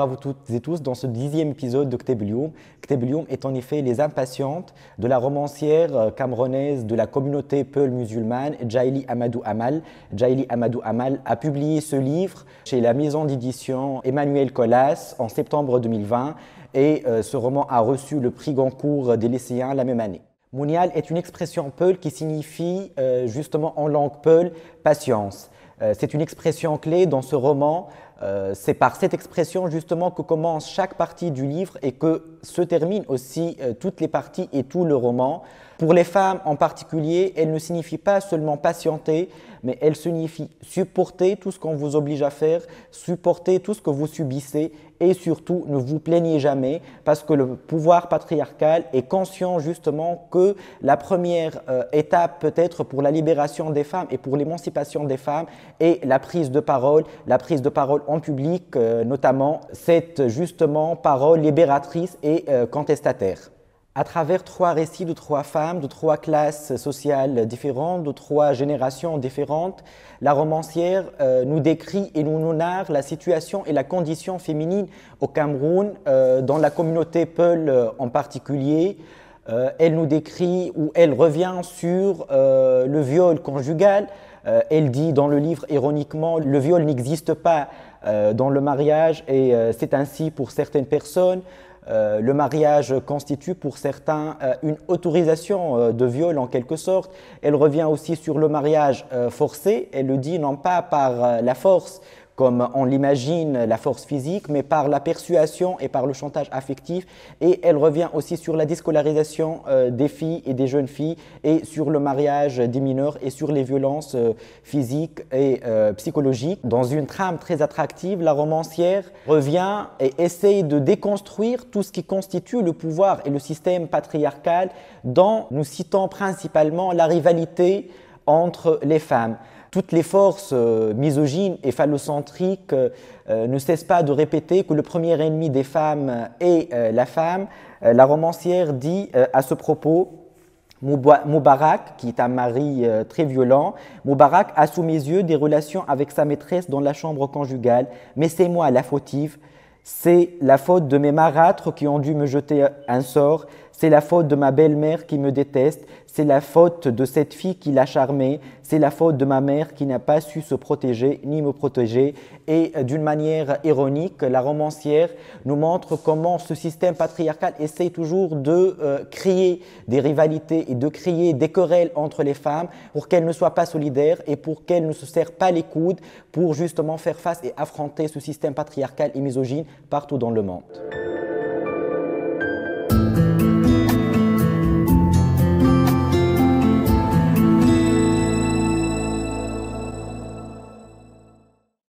à vous toutes et tous dans ce dixième épisode de Ctebilium. Ctebilium est en effet les impatientes de la romancière euh, camerounaise de la communauté peul musulmane, Jaili Amadou Amal. Jaili Amadou Amal a publié ce livre chez la maison d'édition Emmanuel Collas en septembre 2020 et euh, ce roman a reçu le prix Goncourt des lycéens la même année. Mounial est une expression peul qui signifie euh, justement en langue peul patience. C'est une expression clé dans ce roman euh, c'est par cette expression justement que commence chaque partie du livre et que se terminent aussi euh, toutes les parties et tout le roman. Pour les femmes en particulier, elle ne signifie pas seulement patienter, mais elle signifie supporter tout ce qu'on vous oblige à faire, supporter tout ce que vous subissez et surtout ne vous plaignez jamais parce que le pouvoir patriarcal est conscient justement que la première euh, étape peut-être pour la libération des femmes et pour l'émancipation des femmes est la prise de parole, la prise de parole en public euh, notamment cette justement parole libératrice et euh, contestataire. À travers trois récits de trois femmes, de trois classes sociales différentes, de trois générations différentes, la romancière euh, nous décrit et nous narre la situation et la condition féminine au Cameroun, dans la communauté Peul en particulier, euh, elle nous décrit ou elle revient sur euh, le viol conjugal. Euh, elle dit dans le livre, ironiquement, le viol n'existe pas dans le mariage et c'est ainsi pour certaines personnes. le mariage constitue pour certains une autorisation de viol en quelque sorte. Elle revient aussi sur le mariage forcé. Elle le dit non pas par la force comme on l'imagine, la force physique, mais par la persuasion et par le chantage affectif. Et elle revient aussi sur la déscolarisation euh, des filles et des jeunes filles, et sur le mariage des mineurs, et sur les violences euh, physiques et euh, psychologiques. Dans une trame très attractive, la romancière revient et essaye de déconstruire tout ce qui constitue le pouvoir et le système patriarcal dont nous citant principalement la rivalité entre les femmes. Toutes les forces euh, misogynes et phallocentriques euh, euh, ne cessent pas de répéter que le premier ennemi des femmes est la femme. la romancière dit à ce propos Moubarak, qui est un mari très violent, Moubarak a sous mes yeux des relations avec sa maîtresse dans la chambre conjugale, mais c'est moi la fautive. C'est la faute de mes marâtres qui ont dû me jeter un sort c'est la faute de ma belle-mère qui me déteste, c'est la faute de cette fille qui l'a charmée, c'est la faute de ma mère qui n'a pas su se protéger ni me protéger. Et euh, d'une manière ironique, la romancière nous montre comment ce système patriarcal essaie toujours de euh, créer des rivalités et de créer des querelles entre les femmes pour qu'elles ne soient pas solidaires et pour qu'elles ne se serrent pas les coudes pour justement faire face et affronter ce système patriarcal et misogyne partout dans le monde.